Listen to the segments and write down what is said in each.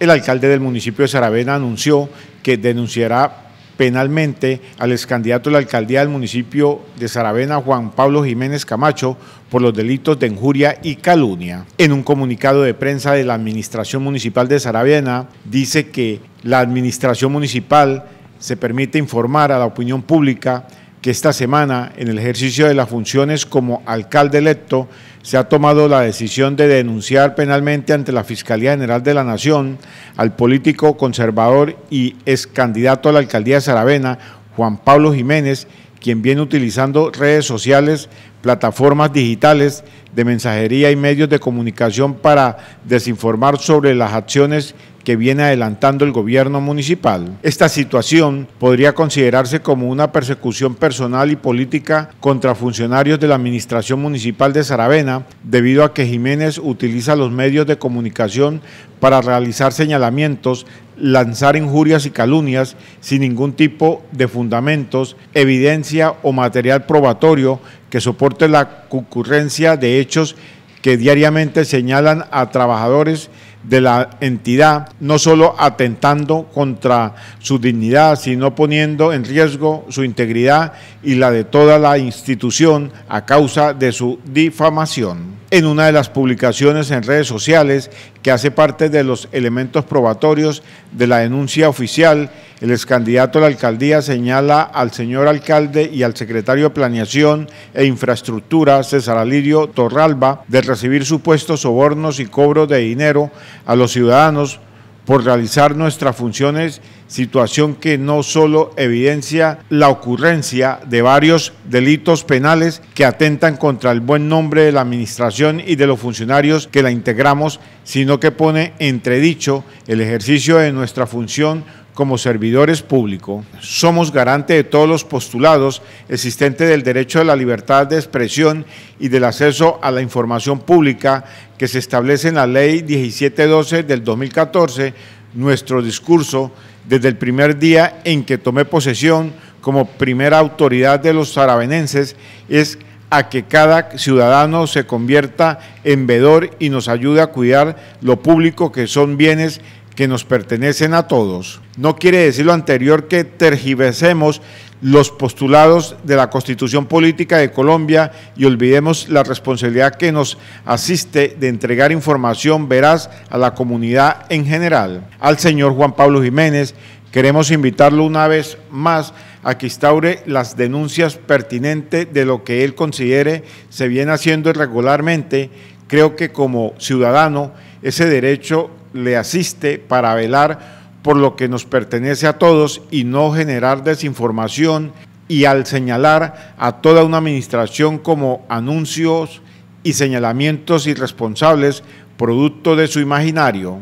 El alcalde del municipio de Saravena anunció que denunciará penalmente al excandidato a la alcaldía del municipio de Saravena, Juan Pablo Jiménez Camacho, por los delitos de injuria y calumnia. En un comunicado de prensa de la Administración Municipal de Saravena, dice que la Administración Municipal se permite informar a la opinión pública que esta semana, en el ejercicio de las funciones como alcalde electo, se ha tomado la decisión de denunciar penalmente ante la Fiscalía General de la Nación al político conservador y ex candidato a la alcaldía de Saravena, Juan Pablo Jiménez, quien viene utilizando redes sociales, plataformas digitales de mensajería y medios de comunicación para desinformar sobre las acciones que viene adelantando el gobierno municipal. Esta situación podría considerarse como una persecución personal y política contra funcionarios de la Administración Municipal de Saravena, debido a que Jiménez utiliza los medios de comunicación para realizar señalamientos lanzar injurias y calumnias sin ningún tipo de fundamentos, evidencia o material probatorio que soporte la concurrencia de hechos que diariamente señalan a trabajadores de la entidad, no solo atentando contra su dignidad, sino poniendo en riesgo su integridad y la de toda la institución a causa de su difamación en una de las publicaciones en redes sociales que hace parte de los elementos probatorios de la denuncia oficial, el excandidato a la alcaldía señala al señor alcalde y al secretario de Planeación e Infraestructura, César Alirio Torralba, de recibir supuestos sobornos y cobros de dinero a los ciudadanos por realizar nuestras funciones, situación que no solo evidencia la ocurrencia de varios delitos penales que atentan contra el buen nombre de la administración y de los funcionarios que la integramos, sino que pone entredicho el ejercicio de nuestra función como servidores públicos, somos garante de todos los postulados existentes del derecho a la libertad de expresión y del acceso a la información pública que se establece en la Ley 1712 del 2014, nuestro discurso desde el primer día en que tomé posesión como primera autoridad de los saravenenses, es a que cada ciudadano se convierta en vedor y nos ayude a cuidar lo público que son bienes que nos pertenecen a todos, no quiere decir lo anterior que tergiversemos los postulados de la Constitución Política de Colombia y olvidemos la responsabilidad que nos asiste de entregar información veraz a la comunidad en general. Al señor Juan Pablo Jiménez queremos invitarlo una vez más a que instaure las denuncias pertinentes de lo que él considere se viene haciendo irregularmente. Creo que como ciudadano ese derecho le asiste para velar por lo que nos pertenece a todos y no generar desinformación y al señalar a toda una administración como anuncios y señalamientos irresponsables producto de su imaginario.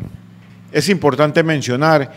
Es importante mencionar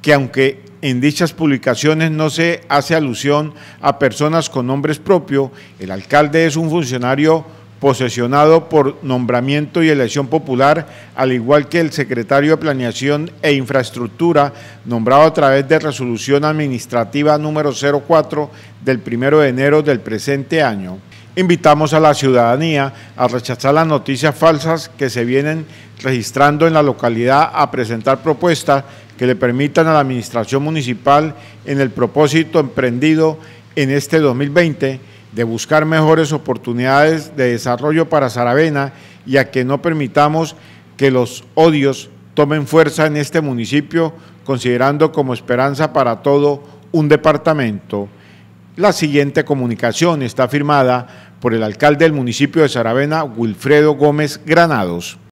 que aunque en dichas publicaciones no se hace alusión a personas con nombres propios, el alcalde es un funcionario posesionado por nombramiento y elección popular, al igual que el secretario de Planeación e Infraestructura, nombrado a través de resolución administrativa número 04 del 1 de enero del presente año. Invitamos a la ciudadanía a rechazar las noticias falsas que se vienen registrando en la localidad, a presentar propuestas que le permitan a la Administración Municipal, en el propósito emprendido en este 2020, de buscar mejores oportunidades de desarrollo para Saravena y a que no permitamos que los odios tomen fuerza en este municipio, considerando como esperanza para todo un departamento. La siguiente comunicación está firmada por el alcalde del municipio de Saravena, Wilfredo Gómez Granados.